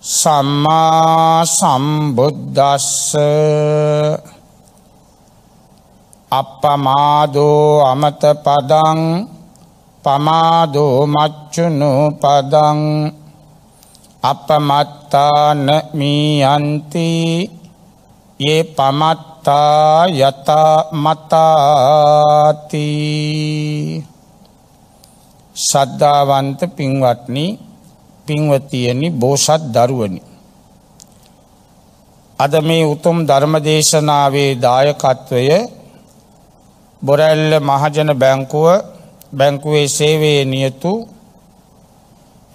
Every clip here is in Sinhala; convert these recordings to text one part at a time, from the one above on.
සම්මා සම්බුද්දස්ස අප්පමාදෝ අමත පදං පමාදෝ මච්චුනු පදං අපමත්තාන මීයන්ති ඒ පමත්තා යත මතාති සද්ධාවන්ත පින්වත්නි පින්වතියනි බෝසත් දරුවනි. අද මේ උතුම් ධර්මදේශනාවේ දායකත්වය බොරැල්ල මහජන බැංකුව බැංකුවේ සේවයේ නියතු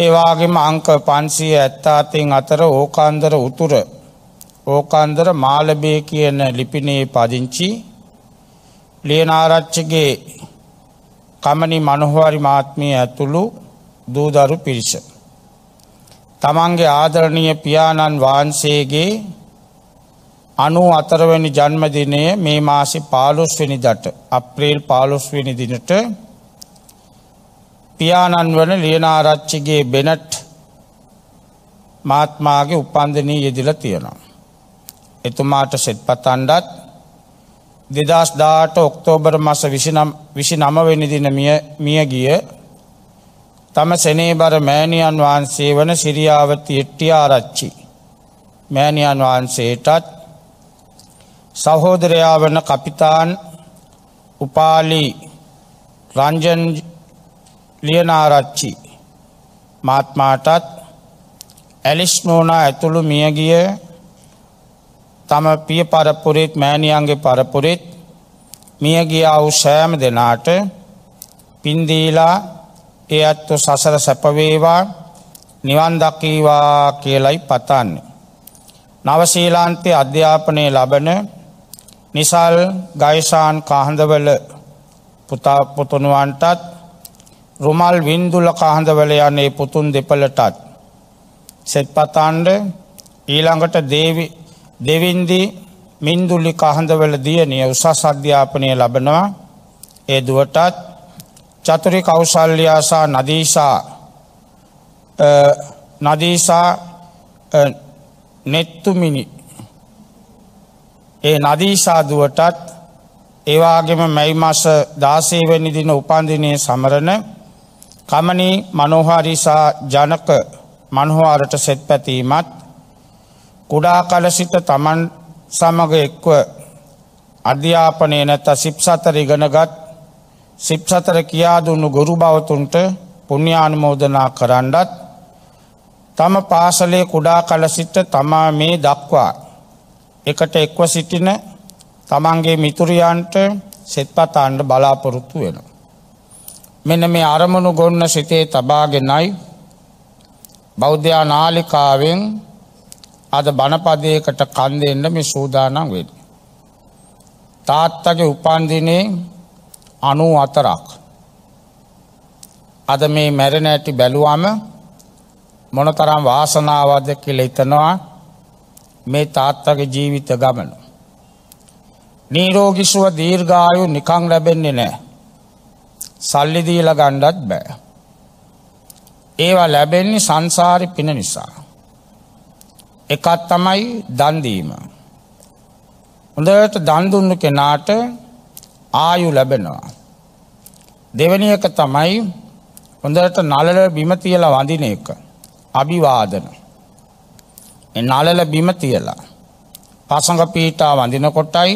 ඒවාගේම අංක පන්සිය ඇත්තාතින් අතර ඕකාන්දර උතුර ඕකාන්දර මාලබේ කියන ලිපිනේ පදිංචි ලියනාරච්චගේ කමනි මනොහවාරි මාත්මය ඇතුළු දූදරු පිරිස. තමන්ගේ ආදරණීය පියාණන් වහන්සේගේ අනු අතරවැනි ජන්මදිනය මේ මාසි පාලොස්වෙනි දට අප්‍රේල් පාලොස්වෙනි දිනට පියාණන් වන ලියනාරච්චිගේ බෙනට් මාත්මාගේ උපන්දනී යෙදිල තියෙනවා. එතුමාට සෙත්පතන්ඩත් දෙදස් දාට ඔක්තෝබර මස විසි නමවෙනි දින මිය ගිය තම සෙනේබර මෑණියන් වහන්සේ වන සිරියාවති එට්ටියාරච්චි. මෑණියන් වහන්සේටත් සහෝදරයා වන කපිතාන් උපාලි රංජන් ලියනාරච්චි මාත්මාටත් ඇලිස් නෝනා ඇතුළු මියගිය තම පිය පරපුරෙත් මෑණියන්ගේ පරපුරෙත් මියගිය අවු සෑම දෙනාට පින්දීලා ඒ අත්තු සසර සැපවේවා නිවන් දකීවා කියලයි පතන්න. නවශීලාන්තය අධ්‍යාපනය ලබන නිසල් ගයිසාන් කහන්දවල පුතා පුතුනුවන්ටත් රුමල් වින්දුල කහන්දවල යන්නේ පුතුන් දෙපලටත්. සෙත්පතාන්ඩ ඊළඟට දෙවින්දි මින්දුලි කහන්දවල දියනිය උසස් අධ්‍යාපනය ලබනවා ඒ දුවටත් චතුරි කෞසල්්‍යයාසා නදීසා නදීසා නෙත්තුමිනි ඒ නදීසාදුවටත් ඒවාගේම මැයි මස දාසේවැනි දින උපන්දිනය සමරණ කමනී මනෝහාරිසා ජනක මනහවාරට සෙත් පැතීමත් කුඩා කලසිත තමන් සමග එක්ව අධ්‍යාපනය නැත සිප් සතර ඉගෙනගත් සිප්සතර කියාදුන්නු ගුරු බවතුන්ට පුුණ්‍යානුමෝදනා කරන්නත් තම පාසලේ කුඩා කල සිට තමා මේ දක්වා එකට එක්ව සිටින තමන්ගේ මිතුරියන්ට සෙත්පතාන්ඩ බලාපොරොත්තු වෙන. මෙන මේ අරමුණු ගොන්න සිතේ තබාගෙනයි බෞද්ධයා නාලිකාවෙන් අද බණපදයකට කන්දෙන්ට මේ සූදානම් වෙන. තාත්තගේ උපන්දිනේ අනු අතරක්. අද මේ මැරෙන ඇටි බැලුවම මොනතරම් වාසනාවද කියල හිතනවා මේ තාත්තගේ ජීවිත ගමන. නීරෝගිෂුව දීර්ඝායු නිකං ලැබෙන්නේ නෑ. සල්ලිදීල ගණ්ඩත් බෑ. ඒවා ලැබෙන්නේ සංසාරි පින නිසා. එකත් තමයි දන්දීම. හොඳට දන්දුන්න කෙනාට ආයු ලැබෙනවා. දෙවැනි එක තමයි හොඳට නලල බිම තියලා වඳින එක. අභිවාදන. නලල බිම තියලා පසඟ පීඨා වඳිනකොටයි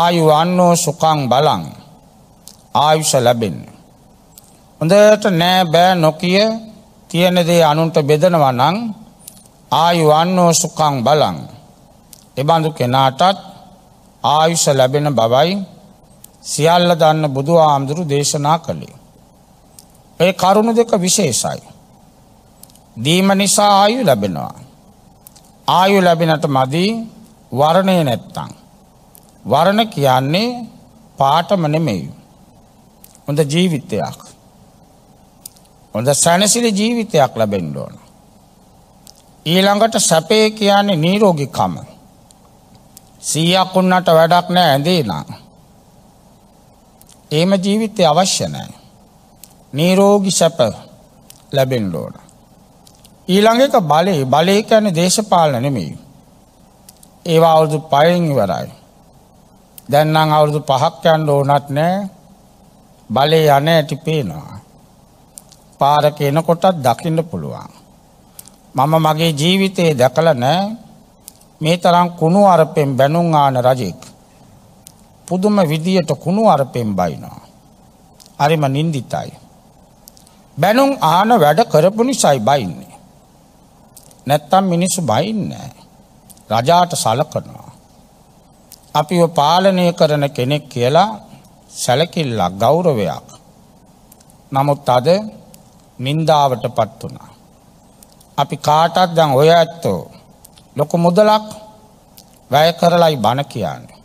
ආයු වන්නෝ සුඛං බලං ආයුෂ ලැබෙන්නේ. හොඳට නෑ බෑ නොකිය තියෙන දේ අනුන්ට බෙදනවා නම් ආයු වන්නෝ සුඛං බලං. ඒ බඳු කෙනාටත් ආයුෂ ලැබෙන බවයි සියල්ල දන්න බුදු ආමුදුරු දේශනා කළේ. ඒ කරුණු දෙක විශේෂයි. දීම නිසා ආයු ලැබෙනවා. ආයු ලැබෙනට මදී වරණය නැත්තං. වරණ කියන්නේ පාටම නෙමෙයි. හොඳ ජීවිතයක්. හොඳ සැනසිලි ජීවිතයක් ලැබෙන්න ඕන. ඊළඟට සැපේ කියන්නේ නිරෝගිකම. 100ක් වුණාට වැඩක් නැහැ ඇඳේ නම්. එහෙම ජීවිතය අවශ්‍ය නැහැ. නිරෝගී සැප ලැබෙන්න ඕන. ඊළඟ එක බලේ බලේ කියන්නේ දේශපාලන නෙමෙයි. ඒවා අවුරුදු 5න් ඉවරයි. දැන් නම් අවුරුදු 5ක් යන්න ඕනත් නැහැ. බලේ යන ඇටි පේනවා. පාරක එනකොටත් දකින්න පුළුවන්. මම මගේ ජීවිතේ දැකලා නැහැ. මේ තරම් කුණු අරපෙන් බැනුම් ආන රජෙක්. පුදුම විදියට කුණු අරපෙන් බයිනවා. හරිම නින්දිතයි. බැනුම් ආන වැඩ කරපු නිසායි බයින්නේ. නැත්තම් මිනිස්සු බයින්නේ රජාට සලකනවා. අපිව පාලනය කරන කෙනෙක් කියලා සැලකිල්ලක් ගෞරවයක්. නමුත් අද නින්දාවට පත් වුණා. අපි කාටත් දැන් ඔය ඇත්තෝ ලොකු මුදලක් වැය කරලයි බණ කියන්නේ.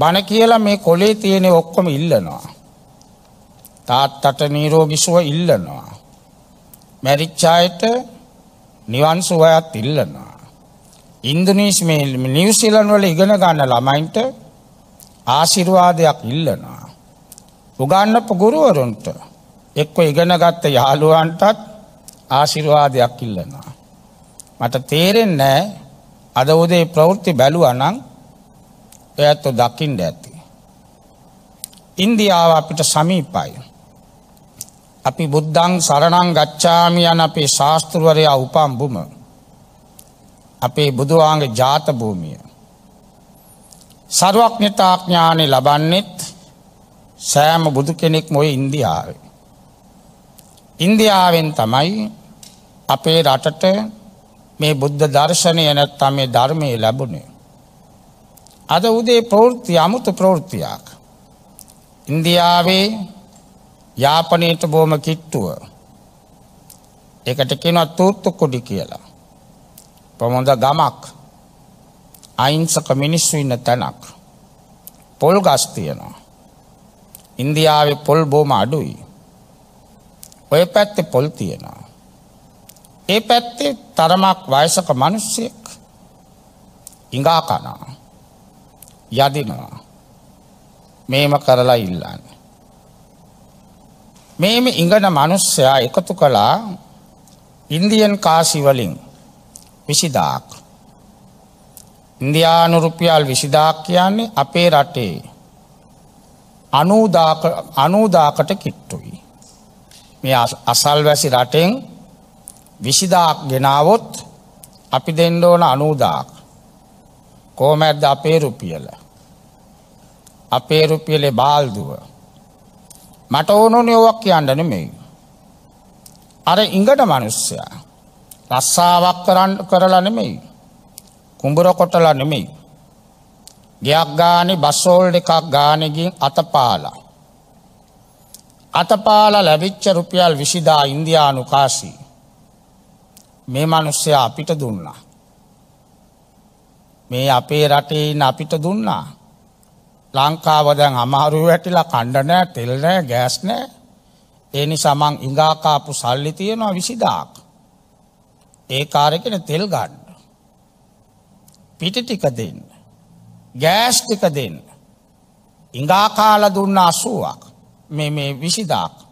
බණ කියලා මේ කොලේ තියෙන ඔක්කොම ඉල්ලනවා. තාත්තට නිරෝගී සුව ඉල්ලනවා. මැරිච්ච අයට නිවන් සුවයත් ඉල්ලනවා. ඉන්දුනීසි මේ නිව්සීලන්ඩ් වල ඉගෙන ගන්න ළමයින්ට ආශිර්වාදයක් ඉල්ලනවා. උගන්නපු ගුරුවරුන්ට එක්ක ඉගෙනගත්ත යාළුවන්ටත් ආශිර්වාදයක් ඉල්ලනවා. මට තේරෙන්නේ අද උදේ ප්‍රවෘත්ති බැලුවා නම් ඇත්තෝ දකිින්ට ඇති. ඉන්දියාව අපිට සමීපයි. අපි බුද්ධං සරණං ගච්ඡාමියන් අපේ ශාස්තෘවරයා උපම්බුම අපේ බුදුවාන්ග ජාතභූමිය. සරුවක්ඥතාඥානය ලබන්නෙත් සෑම බුදු කෙනෙක් මොය ඉන්දියාවේ. ඉන්දියාවෙන් තමයි අපේ රටට මේ බුද්ධ දර්ශනය නැත්තම් මේ ධර්මය ලැබුණේ. අද උදේ ප්‍රවෘත්ති අමුතු ප්‍රවෘත්තියක්. ඉන්දියාවේ යාපනයට බොහොම කිට්ටුව. ඒකට කියනවා තූර්තුකුඩි කියලා. ප්‍රමොද ගමක්. අයින්සක මිනිස්සු ඉන්න තැනක්. පොල් ගස් තියෙනවා. ඉන්දියාවේ පොල් බොහොම අඩුයි. ඔය පැත්තේ පොල් තියෙනවා. ඒ පැත්තේ තරමක් වයසක මිනිස්සෙක් ඉඟා කනවා. යදිනවා. මේම කරලා ඉල්ලන්න. මේම ඉඟන මනුස්සයා එකතු කළා ඉන්දියන් කාසිවලින් විසිදාක්. ඉන්දයානු රුපියල් විසිදාක් කියන්නේ අපේ රටේ අනූදාකට කිට්ටුයි. මේ අසල් වැසි රටෙන් විසිදාක් ගෙනාවොත් අපි දෙන්න ඕන අනූදාක්. කොහොමද අපේ රුපියල? අපේ රුපියලේ බාල්දුව. මට ඕනෝනේ ඕවක් කියන්න නෙමෙයි. අර ඉඟට මිනිස්සයා රස්සාවක් කරන් කරලා නෙමෙයි. කුඹුර කොටලා නෙමෙයි. ගයක් ගානේ බස් හෝල්ඩ් එකක් ගානේ ගින් අතපාලා. අතපාලා ලැබිච්ච රුපියල් 20000 ඉන්දියානු කාසි. මේ මිනිස්සයා අපිට දුන්නා. මේ අපේ රටේ ඉන්න අපිට දුන්නා. ලංකාව දැන් අමාරුව වැටිලා කණ්ඩ නෑ, තෙල් නෑ, ගෑස් නෑ. ඒ නිසා මං ඉඟා කාපු සල්ලි තියනවා 20000ක්. ඒ කාර්යකෙන තෙල් ගන්න. පිටි ටික දෙන්න. ගෑස් ටික දෙන්න. ඉඟා කාලා දුන්න 80ක්. මේ මේ 20000ක්.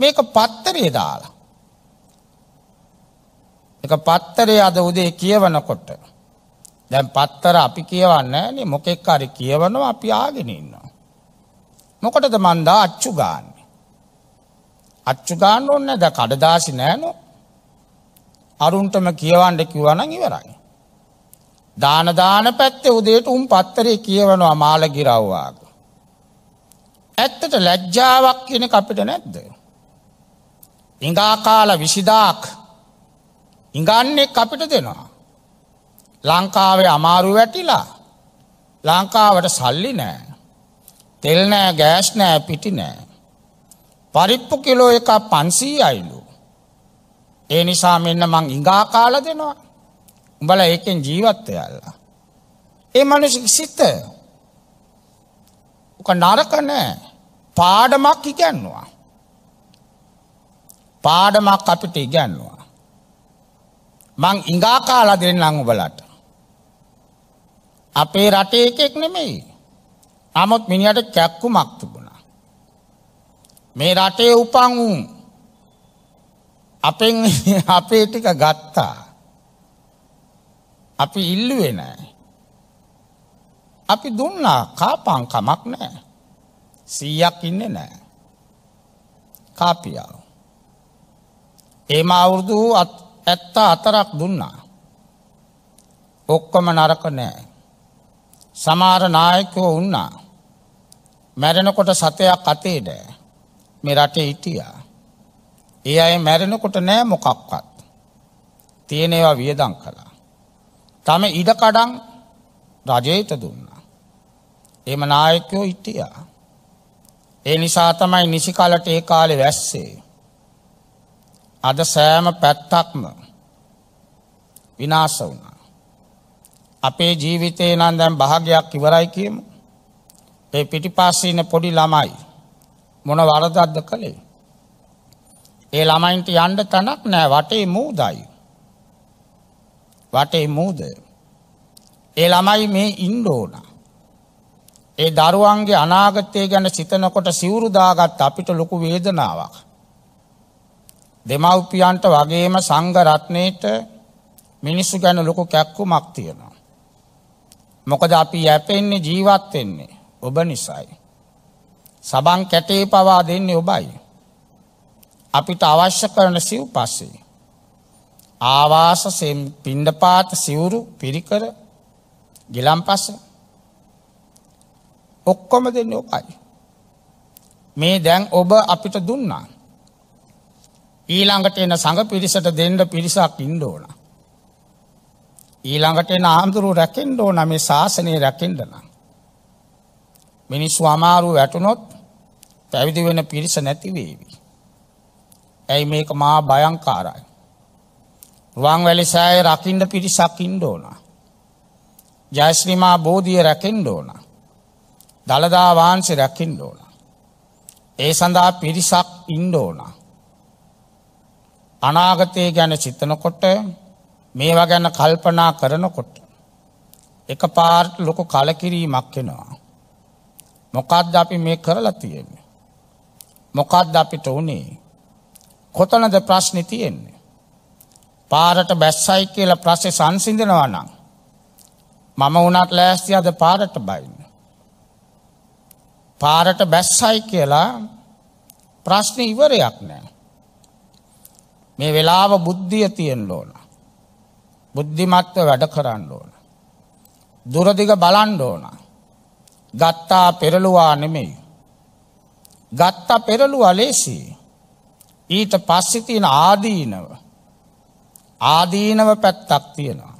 මේක පත්තරේ දාලා එක පත්තරේ අද උදේ කියවනකොට දැන් පත්තර අපි කියවන්නේ නෑනේ මොකෙක් හරි කියවනවා අපි ආගෙන ඉන්නවා. මොකටද මන්දා අච්චු ගාන්නේ? අච්චු ගන්න ඕනේ නෑ. දැන් කඩදාසි නෑනෝ. අරුන්ටම කියවන්න කිව්වනම් ඉවරයි. දාන දාන පැත්තේ උදේට උන් පත්තරේ කියවනවා මාළ ගිරව්වාග. ඇත්තට ලැජ්ජාවක් කියන එක අපිට නැද්ද? ඉඟා කාලා 20ක් ඉඟන්නේ අපිට දෙනවා. ලංකාවේ අමාරු වැටිලා ලංකාවට සල්ලි නෑ. තෙල් නෑ ගෑස් නෑ පිටි නෑ. පරිප්පු කිලෝ එක පන්සී අයිලු. ඒ නිසා මෙන්න මං ඉඟා කාල දෙනවා. උඹල ඒකෙන් ජීවත්වයල්ලා. ඒ මනුෂ සිත උක නරක නෑ පාඩමක් ඉගැන්නවා. පාඩමක් අපිට ඉගැන්නවා. මං ඉඟා කාලා දෙන්නම් උඹලට. අපේ රටේ එකෙක් නෙමෙයි. නමුත් මිනිහට කැක්කුමක් තිබුණා. මේ රටේ උපන් වූ අපෙන් අපේ ටික ගත්තා. අපි ඉල්ලුවේ නෑ. අපි දුන්නා කාපං කමක් නෑ. 100ක් ඉන්නේ නෑ. කාපියාව. එම අවුරුදු 74ක් දුන්නා. ඔක්කොම නරක නෑ. සමාර නායකයෝ වුණා. මැරෙනකොට සතයක් අතේට මේ රටේ හිටියා. ඒ අය මැරෙනකොට නෑ මොකක්වත්. තියෙන ඒවා වියදම් කළා. තම ඉඩකඩම් රජයට දුන්නා. එහෙම නායකයෝ හිටියා. ඒ නිසා තමයි නිසි කාලට ඒ කාලේ වැස්සේ. අද සෑම පැත්තක්ම විනාශ වුණා. අපේ ජීවිතේ නම් දැන් භාගයක් ඉවරයි කියමු. මේ පිටිපස්සේ ඉන්න පොඩි ළමයි මොන වරදක්ද කළේ? ඒ ළමයින්ට යන්න තැනක් නෑ වටේ මූදයි. වටේ මූද. ඒ ළමයි මේ ඉන්න ඕන. ඒ දරුවන්ගේ අනාගතය ගැන සිතනකොට සිවුරු දාගත් අපිට ලොකු වේදනාවක්. දෙමව්පියන්ට වගේම සංඝ රත්නයේට මිනිස්සු ගැන ලොකු කැක්කුමක් තියෙනවා. මොකද අපි යැපෙන්නේ ජීවත් වෙන්නේ ඔබ නිසායි. සබන් කැටේ පවා දෙන්නේ ඔබයි. අපිට අවශ්‍ය කරන සිව්පස්සේ. ආවාස සෙම් පිණ්ඩපාත සිවුරු පිරිකර ගිලම්පස ඔක්කොම දෙන්නේ ඔබයි. මේ දැන් ඔබ අපිට දුන්නා. ඊළඟට එන සඟ පිරිසට දෙන්න පිරිසක් ඉන්න ඕනා. ඊළඟට එන ආමුදුරු රැකෙන්ඩ ඕන මේ ශාසනය රැකෙන්ඩ නම්. මිනිස්සු අමාරු වැටුනොත් පැවිදි වෙන පිරිස නැතිවේවි. ඇයි මේක මා බයංකාරයි. රුවන් වැලිසෑය රකිින්ඩ පිරිසක් ඉන්ඩෝන. ජයශ්‍රීමා බෝධිය රැකෙන්ඩ ඕන. දළදා වහන්සේ රැකින්ඩ ඕන. ඒ සඳහා පිරිසක් ඉන්ඩෝනා. අනාගතය ගැන චිතනකොට මේවා ගැන කල්පනා කරනකොට එක පාර්ට ලොකු කලකිරීමක් වෙනවා. මොකක්ද අපි මේ කරලා තියෙන්නේ. මොකක්ද අපිට උනේ කොතනද ප්‍රශ්නි තියෙන්නේ. පාරට බැස්සයි කියලා ප්‍රශ්ේ සංසිඳනවා නම් මම වුණත් ලෑස්ති අද පාරට බයින්න. පාරට බැස්සයි කියලා ප්‍රශ්න ඉවරයක් නෑ. මේ වෙලාව බුද්ධිය තියෙන් ලෝන. බුද්ධිමත්ව වැඩ කරන්න ඕන. දුරදිග බලන්ඩ ඕන. ගත්තා පෙරළුවා නෙමෙයි. ගත්තා පෙරළු අලේසි ඊට පස්සිතින ආදීනව ආදීනව පැත්තක් තියෙනවා.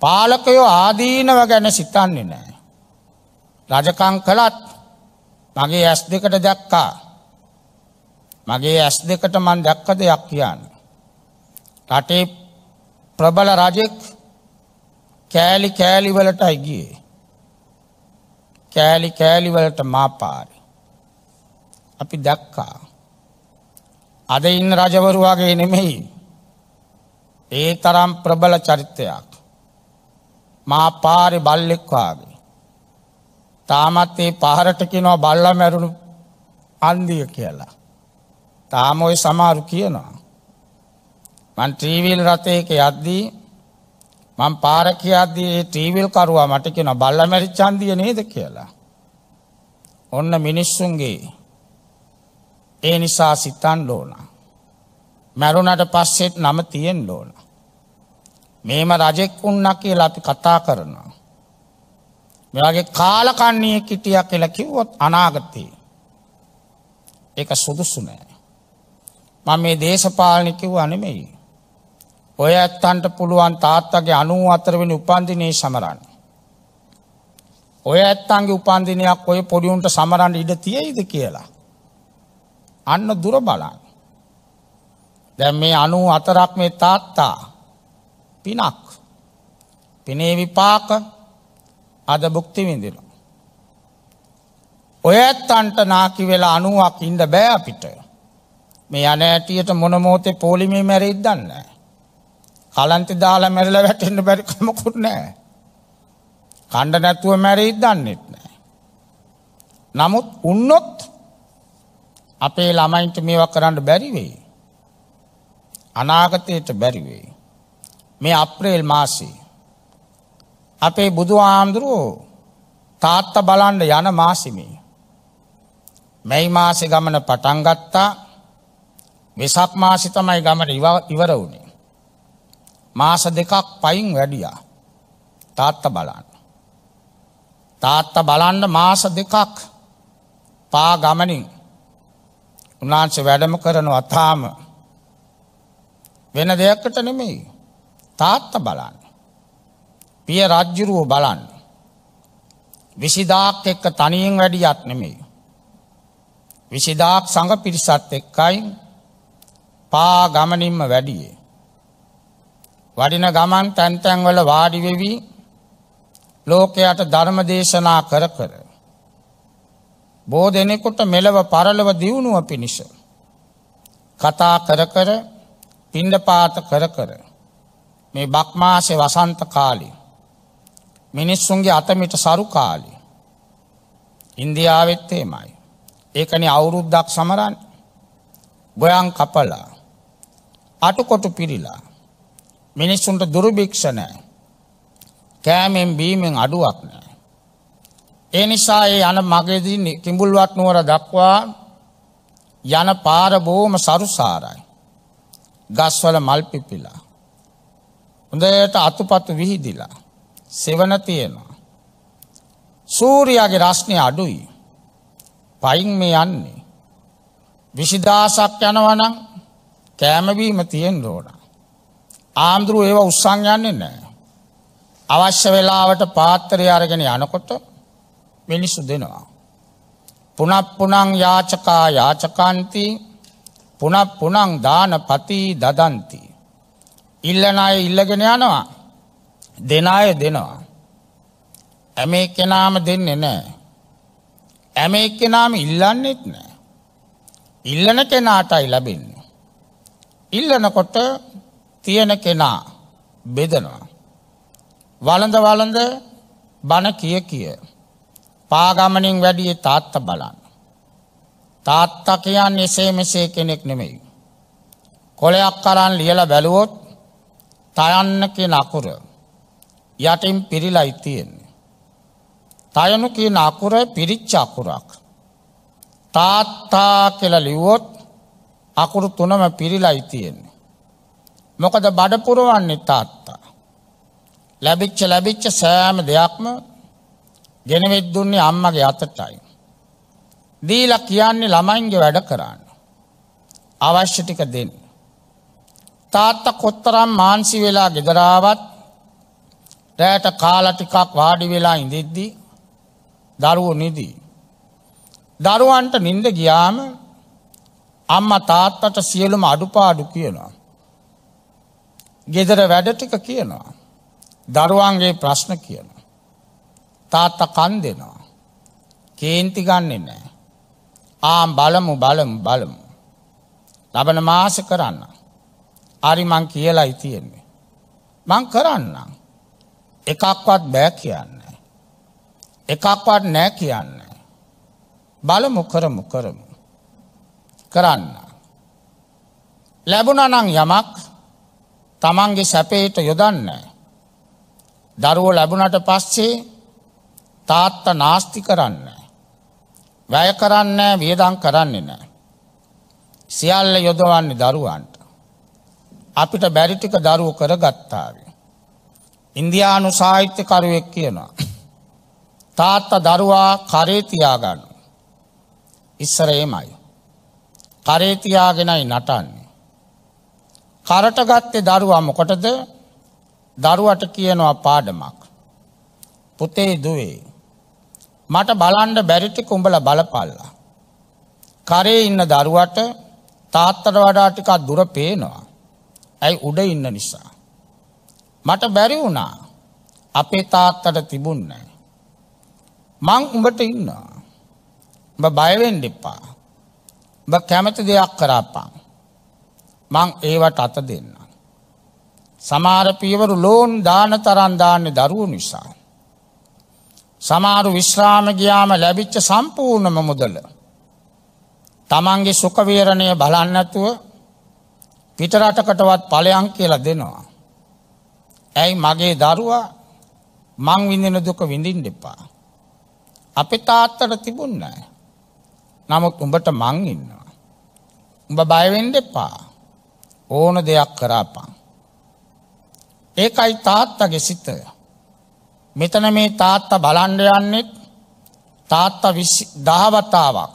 පාලකයෝ ආදීනව ගැන සිතන්නේ නෑ. රජකං කළත් මගේ ඇස් දෙකට දැක්කා මගේ ඇස් දෙකට මන් දැක්ක දෙයක් කියන්න. රටේ ප්‍රබල රජෙක් කෑලි කෑලිවලට අයිගියේ. කෑලි කෑලිවලට මාපාරි. අපි දැක්කා. අද ඉන්න රජවරුවාගේ නෙමෙයි. ඒ තරම් ප්‍රබල චරිතයක්. මාපාරි බල්ලෙක්වාගේ. තාමත් ඒ පහරටකිනවා බල්ල මැරුණු අන්දිය කියලා. තාම ඔය සමාරු කියනවා. මං ත්‍රීවීල් රථයක යද්දී මං පාර කියද්දී ඒ ත්‍රීවීල් කරුවා මට කියන බල්ලා මැරිච්චන්දිය නේද කියලා. ඔන්න මිනිස්සුන්ගේ ඒ නිසා සිතන්න ඕන. මැරුණට පස්සෙත් නම තියෙන්න ඕන. මේම රජෙක් වුණා කියලා අපි කතා කරනවා. මෙයාගේ කාලකන්ණියෙක් හිටියා කියලා කිව්වොත් අනාගතේ ඒක සුදුසු නෑ. මම මේ දේශපාලන කිව්වා නෙමෙයි. ඔය ඇත්තන්ට පුළුවන් තාත්තගේ අනුව අතරවෙනි උපන්දිනයේ සමරන්න. ඔය ඇත්තන්ගේ උපන්දිනයක් ඔය පොඩියුන්ට සමරන්න ඉඩ තියෙයිද කියලා. අන්න දුර බලන්න. දැන් මේ අනුව අතරක් මේ තාත්තා පිනක්. පිනේ විපාක අද භුක්ති විඳින. ඔය ඇත්තන්ට නාකි වෙලා අනුවක් ඉන්ඩ බෑ අපිට. මේ අනෑටියට මොනමෝතේ පොලිමේ මැරෙයිද දන්නේ. කලන්ත දාලා මැරිලා වැටෙන්න බැරි කමකුත් නැහැ. කණ්ඩ නැතුව මැරෙයිද දන්නේත් නැහැ. නමුත් උන්නොත් අපේ ළමයින්ට මේවා කරන්න බැරි වෙයි. අනාගතයට බැරි වෙයි. මේ අප්‍රේල් මාසේ අපේ බුදුහාමුදුරුවෝ තාත්තා බලන්න යන මාසෙ මේ. මේ මාසේ ගමන පටන් ගත්තා. වෙසක් මාසේ තමයි ගමන ඉවර වුණේ. මාස දෙකක් පයින් වැඩියා. තාත්ත බලන්න. තාත්ත බලන්න මාස දෙකක් පා ගමනින් උන්වහන්සේ වැඩම කරනු අතාම වෙන දෙයක්කට නෙමෙයි තාත්ත බලන්න. පිය රජ්ජුරුව බලන්න. විසිදාක් එක්ක තනියෙන් වැඩියත් නෙමෙයි. විසිදාක් සඟ පිරිසත් එක්කයි පා ගමනින්ම වැඩියේ. වඩින ගමන් තැන්තැන්වල වාඩිවෙවී ලෝකයට ධර්ම දේශනා කර කර. බෝ දෙනෙකුට මෙලව පරලව දියුණුව පිණිස. කතා කරකර පිණ්ඩපාත කර කර. මේ බක්මාසය වසන්ත කාලි. මිනිස්සුන්ගේ අතමිට සරු කාලි. ඉන්දියාවෙත්තේමයි. ඒකනි අවුරුද්දක් සමරන් ගොයන් කපලා අටකොටු පිරිලා මිනිස්සුන්ට දුර්භික්ෂ නැහැ. කෑමෙන් බීමෙන් අඩුවක් නැහැ. ඒ නිසා ඒ යන මගේදී කිඹුල්වත් නුවර දක්වා යන පාර බොහොම සරුසාරයි. ගස්වල මල් පිපිලා. හොඳට අතුපතු විහිදිලා. සෙවණ තියෙනවා. සූර්යාගේ රශ්නය අඩුයි. පයින් මේ යන්නේ. විසිදාසක් යනවනම් කෑමබීම තියෙන් ඕනා. ආමුදුරුව ඒවා උත්සං යන්නේ නෑ. අවශ්‍ය වෙලාවට පාත්තරය අරගෙන යනකොට මිනිස්සු දෙනවා. පුනප්පුනං යාචකා යාචකන්ති පුනප්පුනං දානපති දදන්ති. ඉල්ලන අය ඉල්ලගෙන යනවා. දෙන අය දෙනවා. හැම එක්කෙනාම දෙන්නේ නෑ. හැම එක්කෙනාම ඉල්ලන්නෙත් නෑ. ඉල්ලන කෙනාටයි ලැබෙන්නේ. ඉල්ලනකොට තියෙන කෙනා බෙදනවා. වළඳ වළඳ බණ කිය කිය. පාගමනින් වැඩිය තාත්ත බලන්න. තාත්තා කියන් එසේ මෙසේ කෙනෙක් නෙමෙයි. කොලයක් කරන් ලියල බැලුවොත් තයන්න කියන අකුර යටින් පිරිලයි තියෙන්නේ. තයනු කියන අකුර පිරිච්ච අකුරක්. තාත්තා කියලා ලිව්වොත් අකුරු තුනම පිරිලයි තියෙන්නේ. මොකද බඩ පුරවන්නේ තාත්තා. ලැබිච්ච ලැබිච්ච සෑම දෙයක්ම ගෙනවෙත් දුන්නේ අම්මගේ අතටයි. දීලා කියන්නේ ළමයින්ගේ වැඩ කරන්න. අවශ්‍ය ටික දෙන්න. තාත්තා කොත්තරම් මාන්සි වෙලා ගෙදරාවත් රෑට කාලා ටිකක් වාඩි වෙලා ඉඳිද්දි දරුවෝ නිදී. දරුවන්ට නිින්ද ගියාම අම්මා තාත්තට සියලුම අඩුපාඩු කියනවා. ගෙදර වැඩ ටික කියනවා. දරුවන්ගේ ප්‍රශ්න කියනවා. තාත්ත කන් දෙනවා. කේන්ති ගන්නෙ නෑ. ආම් බලමු බලමු බලමු. ලබන මාස කරන්න. අරි මං කියලායි තියෙන්නේ. මං කරන්නම්. එකක්වත් බෑ කියන්නේ. එකක්වත් නෑ කියන්නේ. බලමු කරමු කරමු. කරන්න. ලැබුණනං යමක් තමන්ගේ සැපේට යොදන්න. දරුව ලැබුණට පස්සේ තාත්ත නාස්ති කරන්න. වැය කරන්න වියදං කරන්නේ නෑ. සියල්ල යොදවන්නේ දරුවන්ට. අපිට බැරිටික දරුව කරගත්තාව. ඉන්දයානු සාහිත්‍යකරුවෙක් කියනවා. තාත්ත දරුවා කරේතියාගන්න. ඉස්සර ඒමයි. කරේතියාගෙනයි නටන්න. කරටගත්තේ දරුවා මොකටද දරුවට කියනවා පාඩමක්. පුතේ දුවේ. මට බලන්ඩ බැරිටි කුඹල බලපල්ලා. කරේ ඉන්න දරුවට තාත්තට වඩා ටිකක් දුර පේනවා. ඇයි උඩ ඉන්න නිසා. මට බැරි වුණා අපේ තාත්තට තිබුන්න. මං උඹට ඉන්නවා. බ බයවෙන්ඩ එපා. බ කැමති දෙයක් කරාපං. මං ඒවට අත දෙන්න. සමාර පියවරු ලෝන් දාන තරම් දාන්නේ දරුවෝ නිසා. සමාරු විශ්‍රාම ගියාම ලැබිච්ච සම්පූර්ණම මුදල තමන්ගේ සුඛ වේරණය බලන්නේ නැතුව පිටරටකටවත් ඵලයන් කියලා දෙනවා. ඇයි මගේ දරුවා මං විඳින දුක විඳින්න එපා. අපේ තාත්තට තිබුණ නෑ. නමුත් උඹට මං ඉන්නවා. උඹ බය වෙන්න එපා. ඕන දෙයක් කරාපං. ඒකයි තාත්තගේ සිත්තය. මෙතන මේ තාත්ත බලන්ඩ යන්නෙත් තාත්ත දහවතාවක්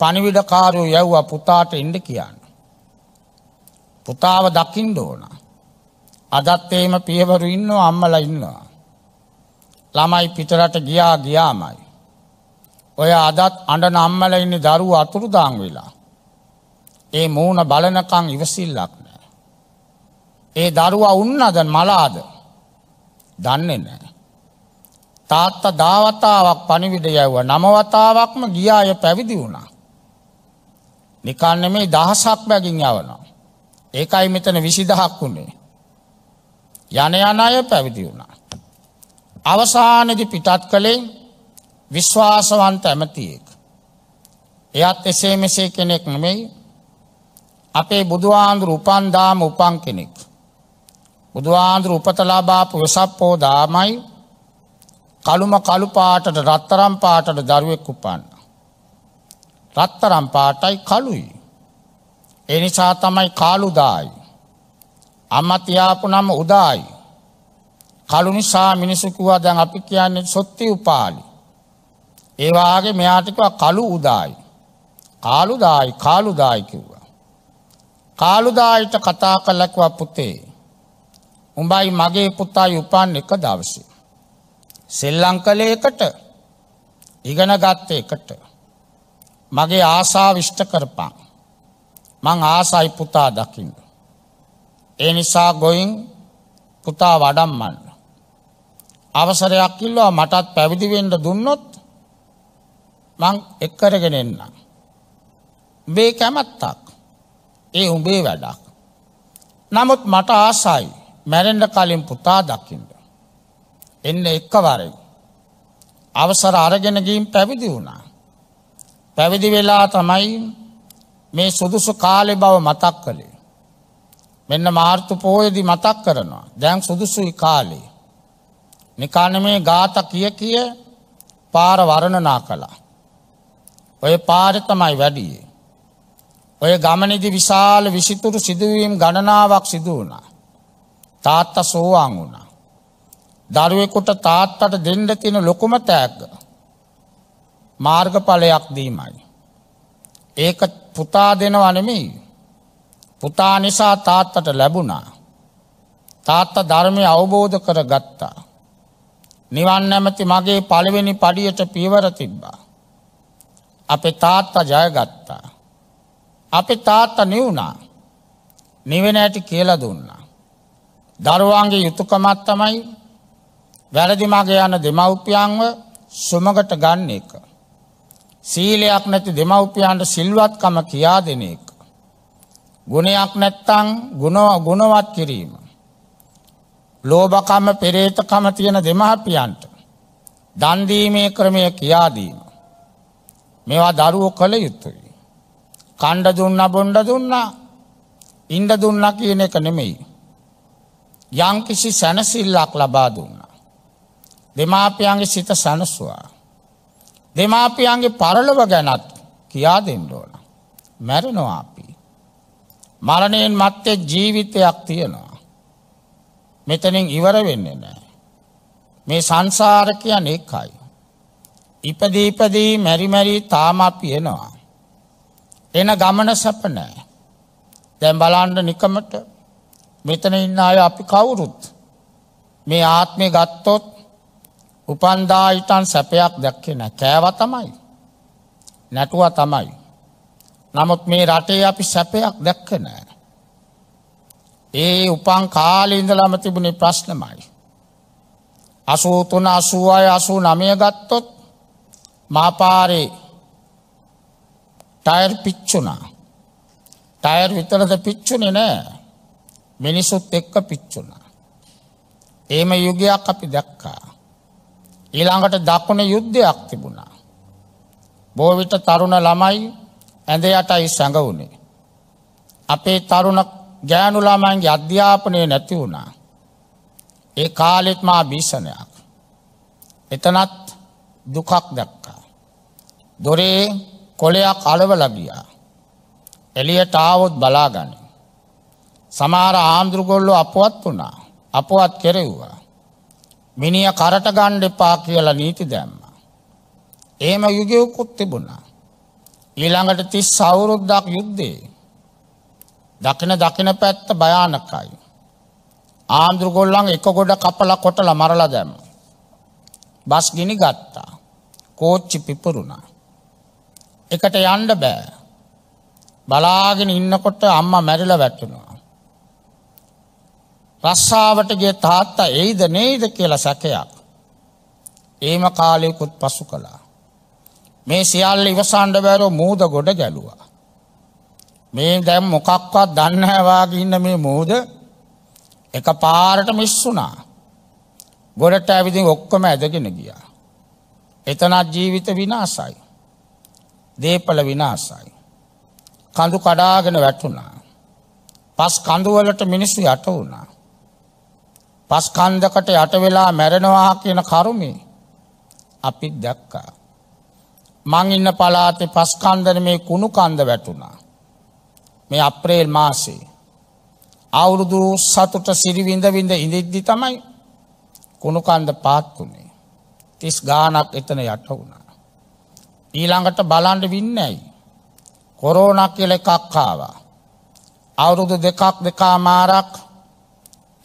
පනිවිඩකාරු යැව්ව පුතාට ඉන්ඩ කියන්න. පුතාව දකිින්ඩ ඕන. අදත්තේම පියවරු ඉන්න අම්මල ඉන්නවා. ළමයි පිටරට ගියා ගියාමයි. ඔය අදත් අඩ නම්මල ඉන්න දරු අතුරුදාං වෙලා. ඒ මූුණ බලනකං ඉවසිල්ලක් නෑ. ඒ දරුවා උන්නද මලාද දන්නේ නෑ. තාත්ත දාවතාවක් පනිවිඩ යැව්ව නමවතාවක්ම ගියාය පැවිදි වුණා. නිකන්න මේ දහසක් බැගින් යවනවා. ඒකයි මෙතන විසිදහක් වුණේ. යන යන අය පැවිදි වුණා. අවසානදි පිටත් කළේ විශ්වාසවන්ත ඇමතියෙක්. එයත් එසේ මෙසේ කෙනෙක් නෙමෙයි අපේ බුදුහාන්දුර උපන් දාම උපන් කෙනෙක්. බුදුහාන්දුර උපතලාබාපු වෙසප්පෝ දාමයි කළුම කළු පාටට රත්තරම් පාටට දරුවෙක් උපන්න. රත්තරම් පාටයි කළුයි. එනිසා තමයි කාලුදායි. අම්මතියාපු නම උදායි. කළු නිසා මිනිසුකුවා දැන් අපි කියන්නේ සොත්ති උපාලි. ඒවාගේ මෙයාටිකව කළු උදායි. කාලුදායි කාලුදායි කිව්ව. කාලුදායට කතා කල්ලක්වා පුතේ උඹයි මගේ පුතායි උපාන් එක දවසේ. සෙල්ලං කළේ එකට ඉගෙන ගත්ත එකට මගේ ආසා විෂ්ට කරපා මං ආසයි පුතා දකිින්. ඒ නිසා ගොයින් පුතා වඩම්මන්න. අවසරයක් කිල්ලවා මටත් පැවිදිවෙන්ඩ දුන්නොත් මං එක්කරගෙන එන්න. බේ කැමත්තක් ඒ උඹේ වැඩක්. නමුත් මට ආසයි මැරෙන්ඩ කලින් පුතා දක්කින්ට. එන්න එක්කවරෙන්. අවසර අරගෙනගීම් පැවිදි වුණා. පැවිදි වෙලා තමයි මේ සුදුසු කාලෙ බව මතක් කළේ. මෙන්න මාර්තු පෝයදි මතක් කරනවා දැන් සුදුසුයි කාලේ. නිකාන මේ ගාත කිය කිය පාර වරණනා කළා. ඔය පාර තමයි වැඩියේ. ඔය ගමනෙදි විශාල විසිතුරු සිදුවීම් ගණනාවක් සිදු වුණා. තාත්තා සෝවාන් වුණා. දරුවෙකුට තාත්තට දෙන්න තියෙන ලොකුම තෑග්ග මාර්ගඵලයක් දීමයි. ඒක පුතා දෙනවා නෙමෙයි. පුතා නිසා තාත්තට ලැබුණා. තාත්තා ධර්මය අවබෝධ කරගත්තා. නිවන් නැමැති මගේ පළවෙනි පඩියට පියවර තිබ්බා. අපේ තාත්තා ජයගත්තා. අපේ තාත්තා නිවුණා. නිවෙන ඇති කියලා දුන්නා. දරුවන්ගේ යුතුයකමක් තමයි වැරදි මග යන දෙමව්පියන්ව සුමගට ගන්න එක. සීලයක් නැති දෙමව්පියන්ට සිල්වත්කම කියා දෙන එක. ගුණයක් නැත්තම් ගුණ ගුණවත් කිරීම. ලෝභකම පෙරේතකම තියෙන දෙමහපියන්ට දන් දීමේ ක්‍රමය කියා දීම. මේවා දරුවෝ කළ යුතුය. කණ්ඩ දුන්න බොන්්ඩ දුන්නා ඉන්ඩ දුන්න කියන එක නෙමෙයි. යංකිසි සැනසිල්ලක් ලබා දුන්න. දෙමාපියන්ගේ සිත සැනස්වා. දෙමාපියන්ගේ පරලව ගැනත් කියා දෙෙන්ඩෝන. මැරෙනවා අපි. මරණයෙන් මත්තේ ජීවිතයක් තියෙනවා. මෙතනින් ඉවර වෙන්නේ නෑ. මේ සංසාරකයන් ඒකයි. ඉපදීපදී මැරිමැරී තාමත් පියෙනවා. එන ගමන සැප නෑ. දැන් බලන්ඩ නිකමට මෙතන ඉන්න අය අපි කවුරුත්. මේ ආත්මය ගත්තොත් උපන්දායිටන් සැපයක් දැක්කෙන කෑව තමයි. නැටුව තමයි. නමුත් මේ රටේ අපි සැපයක් දැක්ක නෑ. ඒ උපන් කාලේ ඉඳලම තිබුණේ ප්‍රශ්නමයි. අසූතුන අසුවාය අසූ නමය ගත්තොත් මාපාරේ ටයර් පිච්චුණා. ටයර් විතරද පිච්චුනේ නෑ. මිනිසුත් එක්ක පිච්චුණා. එහෙම යුගයක් අපි දැක්කා. ඊළඟට දකුණ යුද්ධයක් තිබුණා. බොහෝ විට තරුණ ළමයි ඇඳ යටයි සැඟවුනේ. අපේ තරුණ ගෑනු ළමයින්ගේ අධ්‍යාපනය නැති වුණා. ඒ කාලෙත් මා භීෂණයක්. එතනත් දුකක් දැක්කා. දොරේ කොලයක් අලවලා ගියා. එළියට ආවොත් බලාගන්න. සමහර ආන්දෘගොල්ලෝ අපවත් වුණා. අපවත් කෙරෙව්වා. මිනිහ කරට ගන්න එපා කියලා නීති දැම්මා. එහෙම යුගයකුත් තිබුණා. ඊළඟට 30 අවුරුද්දක් යුද්ධේ. දකින දකින පැත්ත භයානකයි. ආන්දෘගොල්ලන් එක ගොඩ කපලා කොටලා මරලා දැම්මා. බස් ගිනි ගත්තා. කෝච්චි පිපුරුණා. එකට යන්ඩ බෑ. බලාගෙන ඉන්නකොට අම්ම මැරිල වැටටෙනවා. රස්සාාවටගේ තාත්තා ඒයිද නේද කියලා සැකයක්. ඒම කාලයකුත් පසු කළා. මේ සියල්ල ඉවසන්ඩ බැරෝ මූද ගොඩ ගැලුවා. මේ දැම් මොකක්වත් දන්නහැවාගේ ඉන්න මේ මූද එක පාරට මිස්සුනා. ගොඩට ඇවිදිින් ඔක්කොම ඇදගෙන ගියා. එතනත් ජීවිත විනාසයි. දේපල විනාසයි. කඳු කඩාගෙන වැටුණා. පස් කඳුවලට මිනිස්සු යට වුණා. පස් කන්දකට යට වෙලා මැරෙනවා කියන කරුමි අපි දැක්කා. මං ඉන්න පලාතේ පස් කන්දර මේ කුණු කන්ද වැටුණා. මේ අප්‍රේල් මාසේ අවුරුදු සතුට සිරිවිඳ විඳ ඉඳිද්දි තමයි කුණු කන්ද පාත් වුණේ. 30 ගාණක් එතන යට වුණා. ඊළඟට බලන්ඩ වින්නැයි. කොරෝනක් කියල එකක්කාවා. අවුරුදු දෙකක් දෙකා මාරක්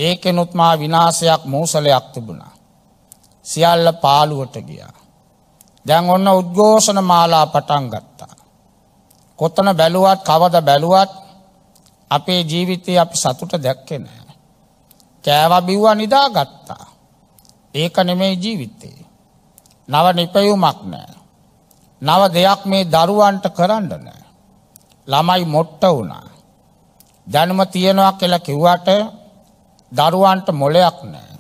ඒකෙනුත්මා විනාසයක් මූසලයක් තිබුණා. සියල්ල පාලුවට ගියා. දැන් ඔන්න උද්ඝෝෂණ මාලා පටන් ගත්තා. කොත්තන බැලුවත් කවද බැලුවත් අපේ ජීවිතය අපි සතුට දැක්කෙන. කෑවබිව්ව නිදා ගත්තා. ඒක නෙමේ ජීවිතේ. නව නිපැයුමක් නෑ. නව දෙයක් මේ දරුවන්ට කරන්න නෑ. ළමයි මොට්ට වුණා. දැනුම තියෙනවා කියලා කිව්වට දරුවන්ට මොලයක් නෑ.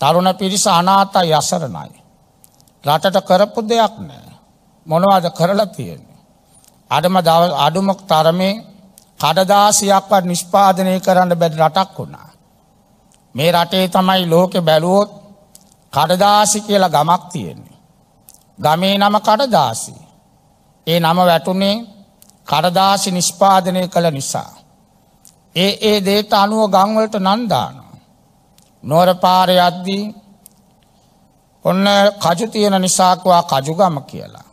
තරුණ පිරිස අනාතා යසරණයි. රටට කරපු දෙයක් නෑ. මොනවාද කරලා තියෙන්නේ. අඩම අඩුමක් තරමේ කඩදාසියක්වත් නිෂ්පාදනය කරන්න බැරි රටක් වුණා. මේ රටේ තමයි ලෝකෙ බැලුවොත් කඩදාසි කියලා ගමක් තියෙන්නේ. ගමේ නම කඩදාසි. ඒ නම වැටුනේ කරදාසි නිෂ්පාදනය කළ නිසා. ඒ ඒ දේට අනුව ගංවලට නන්දාන. නෝරපාර යද්දී ඔන්න කජු තියෙන නිසාකවා කජුගම කියලා.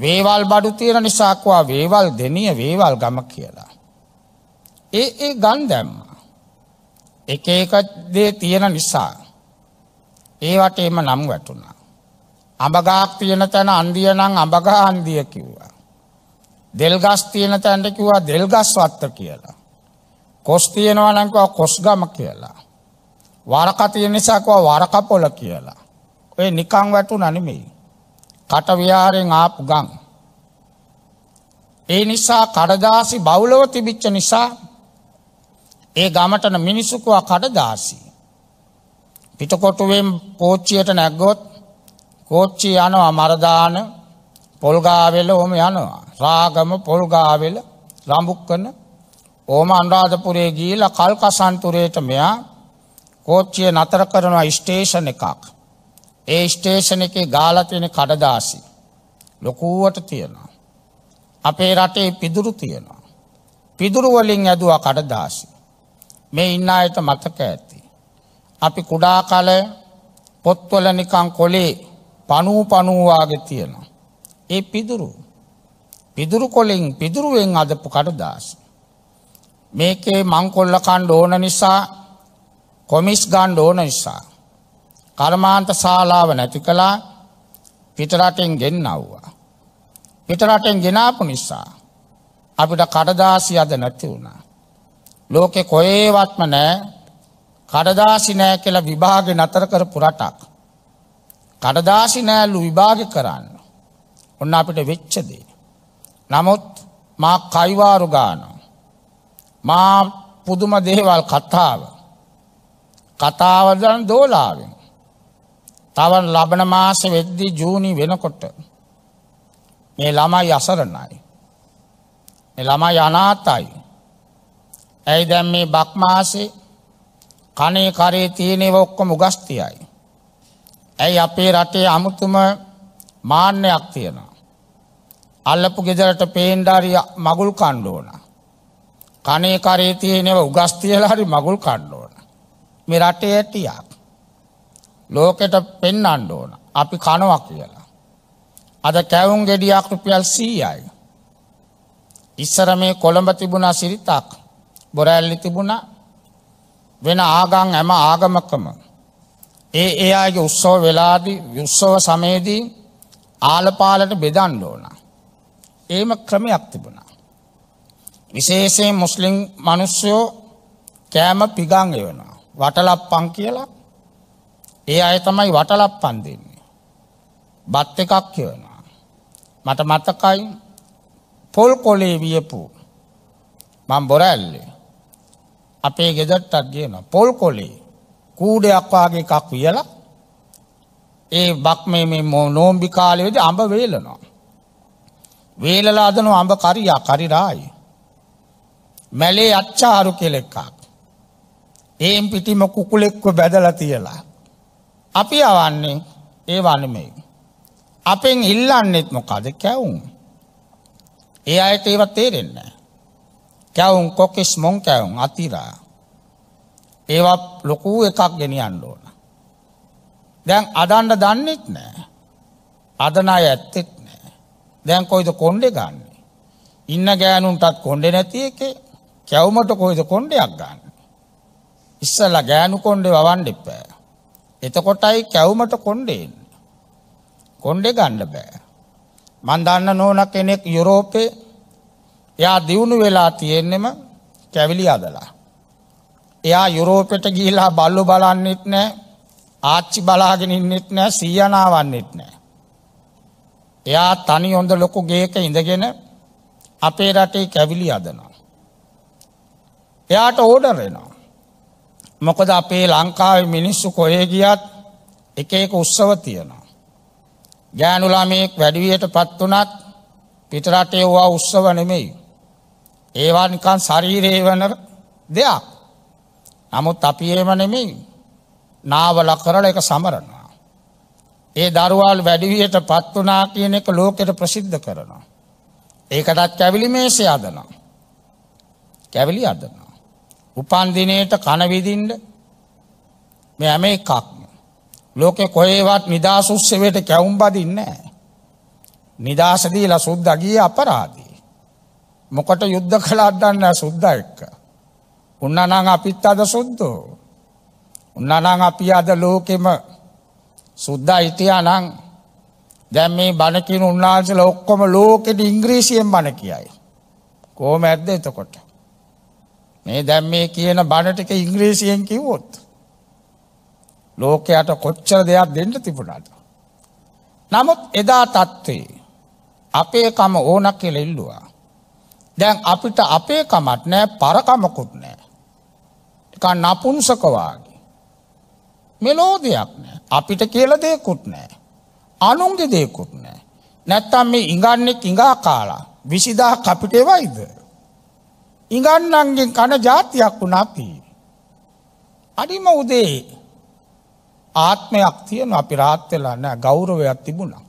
වේවල් බඩු තියෙන නිසාකවා වේවල් දෙනිය වේවල් ගම කියලා. ඒ ඒ ගන් දැම්ම. එක එක දේ තියෙන නිසා. ඒවට එම නම් වැටුණා. අඹගාක් තියෙන තැන අන්දිය නම් අඹගා අන්දිය කිව්වා. දෙල්ගස් තියෙන තැන්ට කිව්වා දෙල්ගස් වත්ත කියලා. කොස් තියෙනවා නම් කිව්වා කොස්ගම කියලා. වරක තියෙන නිසා කිව්වා වරක පොළ කියලා. ඔය නිකන් වැටුණා නෙමෙයි. කට විහාරෙන් ආපු ගම්. ඒ නිසා කඩදාසි බෞලව තිබිච්ච නිසා ඒ ගමටන මිනිසුකුවා කඩදාසි. පිටකොටුවෙන් පෝච්චියට නැග්ගොත් කෝච්චි යනවා මරදාන පොල්ගාවෙල ඔහම යනවා. රාගම පොල්ගාවෙල රඹුක්කන ඕම අනුරාධපුරේ ගිහිලා කල්කසන්තුරේට මෙයා කෝච්චිය නතර කරනවා ස්ටේෂන් එකක්. ඒ ස්ටේෂන් එකේ ගාලා තියෙන කඩදාසි ලොකුවට තියෙනවා. අපේ රටේ පිදුරු තියෙනවා. පිදුරු වලින් ඇදුවා කඩදාසි. මේ ඉන්න අයට මතක ඇති. අපි කුඩා කල පොත්වල නිකන් කොලේ පණූ පණූවාගේ තියෙනවා. ඒ පිදුරු. පිදුරු කොලෙන් පිදුරුවෙන් අදපු කඩදාස. මේකේ මංකොල්ල කණ්ඩ ඕන නිසා කොමිස් ගණ්ඩ ඕන නිසා. කර්මාන්ත ශාලාව නැති කළා පිටරටෙන් ගෙන්නව්වා. පිටරටෙන් ගෙනාපු නිසා අපිට කඩදාසි අද නැති වුණා. ලෝකෙ කොහේවත්ම නෑ කඩදාසි නෑ කියලා විභාගෙ නතර කරපු රටක්. කඩදාසි නෑල්ලු විභාග කරන්න. ඔන්න අපිට වෙච්චදේ. නමුත් මා කයිවාරු ගාන. මා පුදුම දේවල් කතාව. කතාවදන් දෝලාවෙන්. තවන් ලබන මාස වෙද්දි ජූනි වෙනකොට. මේ ළමයි අසරණයි. ළමයි අනාතයි. ඇයි දැම් මේ බක්මාසේ කනේ කරේ තියනෙව ඔක්කොම උගස්තියයි. ඇයි අපේ රටේ අමුතුම මාන්‍යයක් තියෙනවා. අල්ලපු ගෙදරට පේන්ඩාරි මගුල් කණ්ඩෝන. කනේ කරේ තියෙනව උගස්තියලා හරි මගුල් කණ්ඩෝන. මේ රටේ ඇටියක්. ලෝකෙට පෙන් අන්ඩෝන අපි කනවා කියලා. අද කැවුම් ගෙඩියක් රුපියල් සීයයි. ඉස්සර මේ කොළඹ තිබුණා සිරිතක් බොරැල්ලි තිබුණ වෙන ආගං ඇම ආගමකම ඒ ඒ අයගේ උත්සව වෙලාදී යුත්සව සමයේදී ආලපාලට බෙදන්න ඕන. ඒම ක්‍රමයක් තිබුණා. විශේෂයෙන් මුස්ලිම් මිනිස්සුયો කෑම පිගන් එවනවා. වටලප්පන් කියලා. ඒ අය තමයි වටලප්පන් දෙන්නේ. බත් එකක් කියනවා. මට මතකයි පොල් කොලේ වියපු මම බොරැල්ලේ අපේ ගෙදරටත් ගියනවා පොල් කොලේ කූඩයක් වාගේ එකක් වියලා ඒ බක්මේ මේ නෝම්බි කාලයේදී අඹ වේලනවා. වේලලා හදන අඹ කරියා කරිරායි. මැලේ අච්චාරු කෙලෙක්ක්. ඒම් පිටිම කුකුලෙක්ව බැදලා තියලා. අපි යවන්නේ ඒ වනමේ. අපෙන් ඉල්ලන්නෙත් මොකද කැවුම්. ඒ අයට ඒවත් තේරෙන්නේ. කැවුම් කොකිස් මොන් කැවුම් අතිරා. ඒවත් ලොකූ එකක් ගෙනියන්න ඕන. දැන් අදන්ඩ දන්නෙත් නෑ. අදනා ඇත්තෙත් නෑ. දැන් කොයිද කොන්්ඩෙ ගන්නේ. ඉන්න ගෑනුන්ටත් කොන්ඩෙ නැති එක කැව්මට කොයිද කොන්්ඩයක් ගන්න. ඉස්සල්ල ගෑනු කොන්්ඩෙ වවන්ඩිපෑ. එතකොටයි කැව්මට කොන්්ඩෙන්. කොන්්ඩෙ ගණ්ඩ බෑ. මන්දන්න නෝන කෙනෙක් යුරෝපේ යා දියුණු වෙලා තියෙන්නෙම කැවිලි අදලා. එයා යුරෝපෙට ගිහිලා බල්ලු බලන්නෙත් නෑ ආච්චි බලාගෙන ඉන්නෙත් නෑ සීයනාවන්නෙත් නෑ. එයා තනි හොඳ ලොකු ගේක ඉඳගෙන අපේ රටේ කැවිලි අදනවා. එයාට ඕඩර් එනවා. මොකද අපේ ලංකාවේ මිනිස්සු කොහේ ගියත් එක එක උත්සව තියෙනවා. ගෑනු ළමයෙක් වැඩිවියටපත් උනත් පිටරටේ ඕවා උත්සව නෙමෙයි. ඒවා නිකන් ශරීරේ වෙන දෙයක්. නමුත් අපි ඒම නෙමෙයි නාවල කරල එක සමරනවා. ඒ දරුවල් වැඩිවියට පත්වනා කියන එක ලෝකෙට ප්‍රසිද්ධ කරනවා. ඒකටත් කැවිලි මේසේ අදනවා. කැවිලි අදනවා. උපන්දිනයට කනවිදින්ට මේ ඇම එකක්ම. ලෝකෙ කොහේවත් නිදාසුස්සවට කැවුම් බදින්නේ. නිදාසදීල සුද්දගිය අපරාදී. මොකට යුද්ධ කළ අදන්න සුද්ද එක්ක. උන්නනං අපිත් අද සුද්දෝ. උන්නනං අපි අද ලෝකෙම සුද්දා හිටියානං දැන් මේ බණ කියන උන්වහන්සේලා ඔක්කොම ලෝකෙට ඉංග්‍රීසියෙන් බණ කියයි. කොහොම ඇද්ද එතකොට? මේ දැන් මේ කියන බණ ටික ඉංග්‍රීසියෙන් කිව්වොත් ලෝකයට කොච්චර දෙයක් දෙන්න තිබුණාද? නමුත් එදා තත්ත්වේ අපේ කම ඕන කියලා ඉල්ලුවා. දැන් අපිට අපේ කමක් නැහැ, පරකමකුත් නැහැ. නිකන් නපුංසක වාගේ. මෙලෝදයක් නෑ. අපිට කියලා දෙයක්කුත් නෑ. අනුන්ගේ දෙයක්කුත් නෑ. නැත්තම් මේ ඉඟන්නෙක් ඉඟා කාලා විසිදා අපිට එවයිද. ඉඟන්නන්ගෙන් කන ජාතියක් වුණ අපි. අඩිම උදේ ආත්මයක් තියෙන අපි රාත්වෙලා නෑ ගෞරවයක් තිබුණා.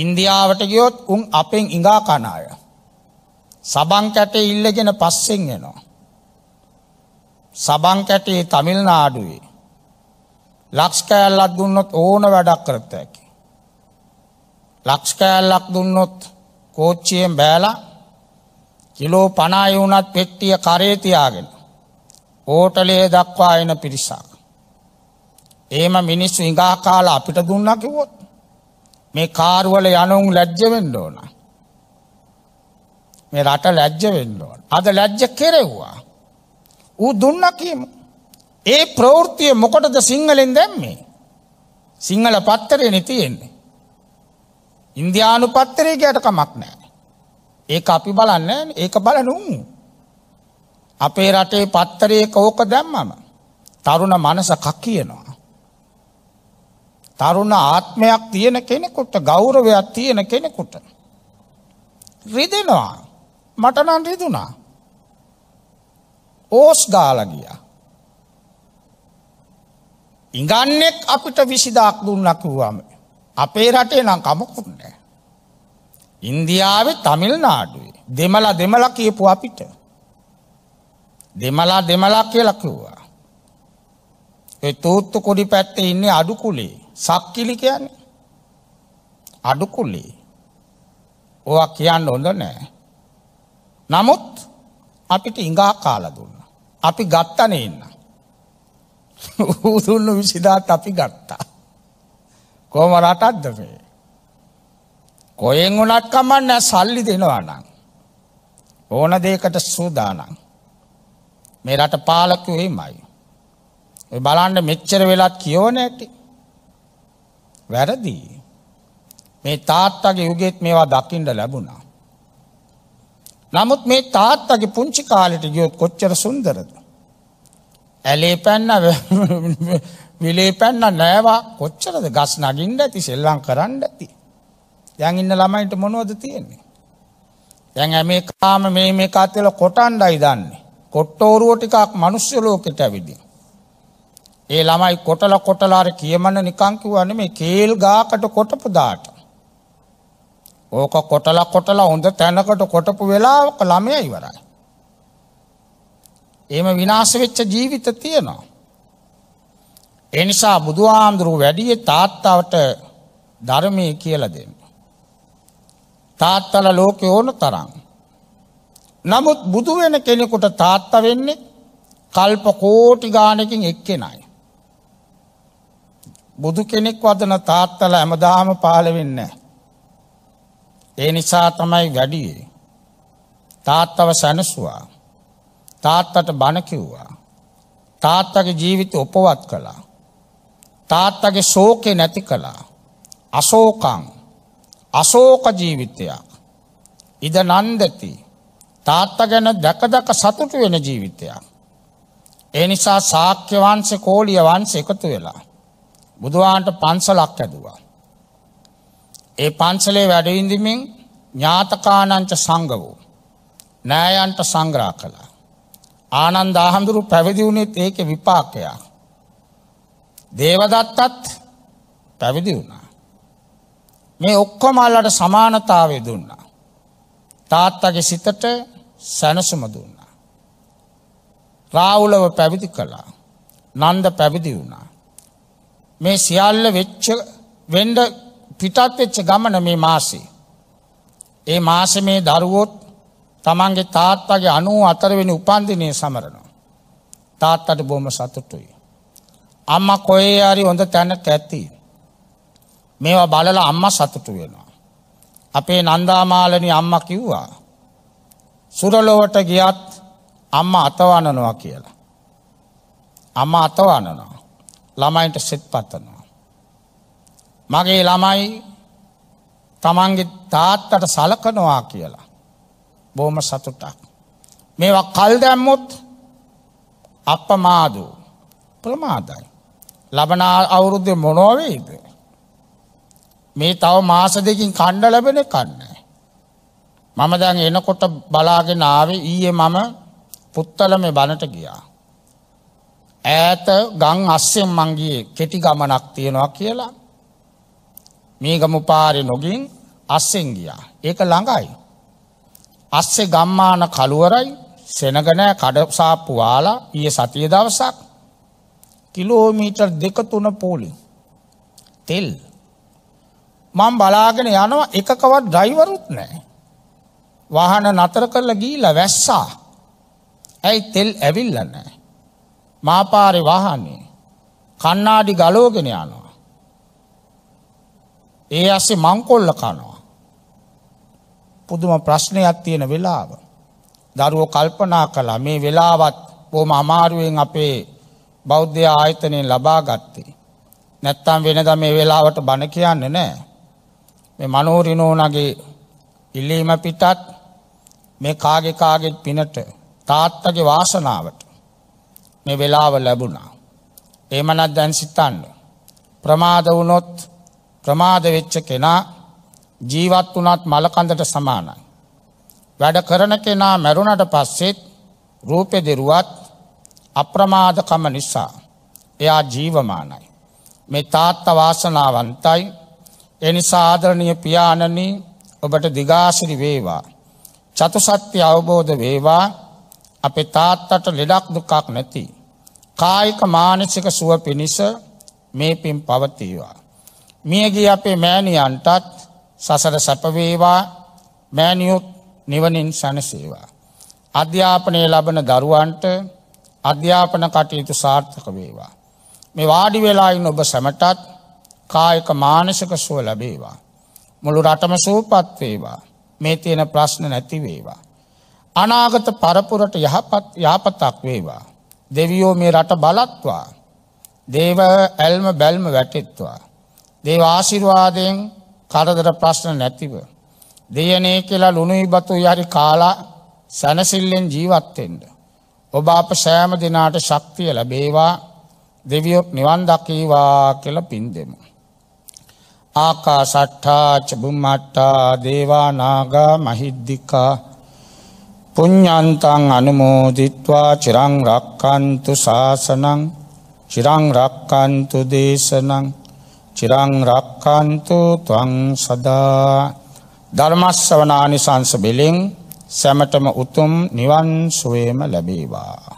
ඉන්දියාවට ගියොත් උන් අපෙන් ඉඟා කනාය. සබං කැටේ ඉල්ලගෙන පස්සෙන් එනවා. සබන් කැටේ තමිල්නාඩුවේ ලක්ස් කෑල්ලක් දුන්නොත් ඕන වැඩක් කරත හැකි. ලක්ස් කෑල්ලක් දුන්නොත් කෝච්චියෙන් බෑලා කිලෝ 50 වුණත් පෙට්ටිය කරේ තියාගෙන ඕටලේ දක්වා එන පිරිසක්. එහෙම මිනිස්සු ඉඟා කාලා අපිට දුන්නා කිව්වොත් මේ කාර්වල යනුන් ලැජ්ජ වෙන්න ඕන. මේ රට ලැජ්ජ වෙන්න ඕන. අද ලැජ්ජ කෙරෙව්වා. ඌ දුන්නා කියමු. ඒ ප්‍රවෘත්තිය මොකටද සිංහලෙන් දැම්මේ? සිංහල පත්තරේ නේ තියෙන්නේ. ඉන්දියානු පත්තරේ කියට කමක් නැහැ. ඒක අපි බලන්නේ ඒක බලනු. අපේ රටේ පත්තරේ කෝක දැම්මම තරුණ මනසක් කියනවා. තරුණ ආත්මයක් තියෙන කෙනෙකුට ගෞරවයක් තියෙන කෙනෙකුට රිදෙනවා මට නම් රිදුනා ඕස් ගාලා ගියා. ඉඟන්නෙක් අපිට 20ක් දුන්නා කිව්වම අපේ රටේ නම් කමකුත් නැහැ. ඉන්දියාවේ තමිල්නාඩුවේ දෙමළ දෙමළ කියපු අපිට දෙමළ දෙමළ කියලා කිව්වා. ඒ තෝත්තු කොඩි පැත්තේ ඉන්නේ අඩු කුලේ. සක්කිලි කියන්නේ අඩු කුලේ. ඕවා කියන්න හොඳ නැහැ. නමුත් අපිට ඉඟා කාලා දුන්නා. අපි ගත්තනේ ඉන්න. උතුල්ල විසිදාත් අපි ගත්තා. කොහොම රටක්ද මේ? කොහෙන් වුණත් කමන්නේ සල්ලි දෙනවා නම්. ඕන දෙයකට සූදානම්. මේ රට පාලකයෝ එහෙමයි. ඔය බලන්න මෙච්චර වෙලක් කියවන ඇති. වැරදි. මේ තාත්තගේ යුගෙත් මේවා දකින්න ලැබුණා. නමුත් මේ තාත්තගේ පුංචි කාලෙට ගියොත් කොච්චර සුන්දරද? ඇලේ පැන්න විලේ පැන්න නෑවා කොච්චරද ගස් නගින්ට ඇති සෙල්ලං කරන්න ඇති. දැන් ඉන්න ළමයිට මොනවද තියෙන්නේ. දැන් ඇමේ කාම මේ මේ අතවෙල කොටන්ඩයි දන්නේ. කොට්ටෝරුව ටිකක් මනුස්්‍ය ලෝකෙට ඇවිදි. ඒ ළමයි කොටල කොටලාර කියමන නිකංකිවන්න මේ කේල් ගාකට කොටපු දාට. ඕක කොටල කොටලා හොඳ තැනකට කොටපු වෙලාක ළමය ඉවරයි. එහෙම විනාශ වෙච්ච ජීවිත තියෙනවා. ඒ නිසා බුදුහාමුදුරුව වැඩිය තාත්තවට ධර්මයේ කියලා දෙන්න. තාත්තලා ලෝකේ ඕන තරම්. නමුත් බුදු වෙන කෙනෙකුට තාත්තා වෙන්නේ කල්ප කෝටි ගානකින් එක්කෙනයි. බුදු කෙනෙක් වදන තාත්තලා හැමදාම පහළ වෙන්නේ ඒ නිසා තමයි වැඩියේ. තාත්තව සැනසුවා. තාත්තට බණ කිව්වා. තාත්තගේ ජීවිත උපවත් කළා. තාත්තගේ ශෝකේ නැති කළා. අශෝකං අශෝක ජීවිතයක්. ඉද නන්දති තාත්තා ගැන දැක දැක සතුටු වෙන ජීවිතයක්. ඒ නිසා ශාක්‍ය වංශේ කෝලිය වංශ එකතු වෙලා බුදුහාන්ට පන්සලක් ඇදුවා. ඒ පන්සලේ වැඩ ඉඳිමින් ඥාතකානංච සංඝ වූ නෑයන්ට සංග්‍රහ කළා. ආනන්ද ආහඳුරු පැවිදි වුණෙත් ඒක විපාකයක්. දේවදත්තත් පැවිදි වුණා. මේ ඔක්කොම අල්ලට සමානතාවය දුන්නා. තාත්තගේ සිතට සැනසුම දුන්නා. රාවුලව පැවිදි කළා. නන්ද පැවිදි වුණා. මේ සියල්ල වෙච්ච වෙන්ඩ පිටත් වෙච්ච ගමන මේ මාසේ. ඒ මාස මේ දරුවොත් තමන්ගේ තාත්තගේ අනුව අතරවෙනි උපන්දිනය සමරනවා. තාත්තට බොම සතුටුයි. අම්ම කොේ අරි හොඳ තැනට ඇත්ති. මේවා බලල අම්ම සතුටු වෙනවා. අපේ නන්දාමාලනි අම්ම කිව්වා. සුරලොවට ගියත් අම්ම අතවනනවා කියලා. අම්ම අතවනනවා ළමයින්ට සිත් පත්තනවා. මගේ ළමයි තමන්ගේ තාත්තට සලකනවා කියලා. බොහොම සතුටක්. මේවා කල් දැම්මුත් අපමාදූ ප්‍රමාදයි. ලබන අවුරුද්ද මොනොවෙයිද. මේ තව මාස දෙකින් කණ්ඩ ලැබෙන කන්නේ. මම දැන් එනකොට බලාගෙන ආවේ ඊයේ මම පුත්තල මේ බණට ගියා. ඈත ගං අස්සෙන් මංගියේ කෙටි ගමනක් තියෙනවා කියලා. මේ ගමු පාරේ නොගින් අස්සෙන් ගියා. ඒක ළඟයි. අස්සේ ගම්මාන කළුවරයි සෙනගනෑ කඩසාප්පු වාලා ඊය සතිය දවසක් කිලෝමීටර් දෙක තුන පෝලි තෙල් මං බලාගෙන යනවා එකකවත් ඩ්‍රයිවරුත් නෑ වාහන නතර කරල ගීල වැස්සා ඇයි තෙල් ඇවිල්ල නෑ මාපාරි වාහන්නේ කන්නාඩි ගලෝගෙන යනවා ඒ අස්සේ මංකොල්ල කනවා පුදුම ප්‍රශ්නයක් තියෙන වෙලාව. දරුවෝ කල්පනා කළා මේ වෙලාවත් බොහොම අමාරුවෙන් අපේ බෞද්ධ ආයතනයෙන් ලබා ගත්තේ. නැත්තම් වෙනද මේ වෙලාවට බණ කියන්නේ නැහැ. මේ මනෝරිනෝනගේ ඉල්ලීම පිටත් මේ කාගේ කාගේ පිනට තාත්තගේ වාසනාවට මේ වෙලාව ලැබුණා. එහෙම නැත්නම් දැන් සිතන්න. ප්‍රමාද වුණොත් ප්‍රමාද වෙච්ච කෙනා ජීවත් වනත් මලකඳට සමානයි. වැඩ කරන කෙනා මැරුණට පස්සෙත් රූපෙ දෙරුවත් අප්‍රමාදකම නිසා එයා ජීවමානයි. මේ තාත්ත වාසනාවන්තයි එනිසා ආදරණය පියාණනී ඔබට දිගාසිරි වේවා. චතුසත්‍ය අවබෝධ වේවා අපේ තාත්තට ලෙඩක් දුකක් නැති. කායික මානසික සුව පිණිස මේ පින් පවතිවා. මියගිය අපේ මෑණියන්ටත් සසර සැපවේවා මෑනියුත් නිවනින් සැනසේවා. අධ්‍යාපනය ලබන දරුවන්ට අධ්‍යාපන කටයුතු සාර්ථක වේවා. මේ වාඩි වෙලායින් ඔබ සැමටත් කායක මානසික සුව ලැබේවා. මුළු රටම සූපත් වේවා. මේ තියෙන ප්‍රශ්න නැති වේවා. අනාගත පරපුරට යහපත් යහපතක් වේවා. දෙවියෝ මේ රට බලත්වා. දේව ඇල්ම බැල්ම වැටෙත්වා. දේව ආශිර්වාදයෙන් කරදර ප්‍රශ්න නැතිව. දෙයනේ කියලා ලුණුයි බතු යරි කාලා සැනසිල්ලෙන් ජීවත්තෙන්ට. ඔබ අප සෑම දෙනාට ශක්තිය ලැබේවා දෙවියොත් නිවන් දකීවා කියල පින් දෙමු. ආකා සට්ඨා චබුම්මට්ටා දේවානාගා මහිද්දිිකා පුඤ්ඥන්තන් අනුමෝදිත්වා චිරං රක්කන්තු ශාසනං චිරං රක්කන්තු දේශනං චිරං රක්ඛන්තු ත්වං සදා ධර්මස්සවනානිසංස බෙලෙන් සැමටම උතුම් නිවන් සුවේම ලැබේවා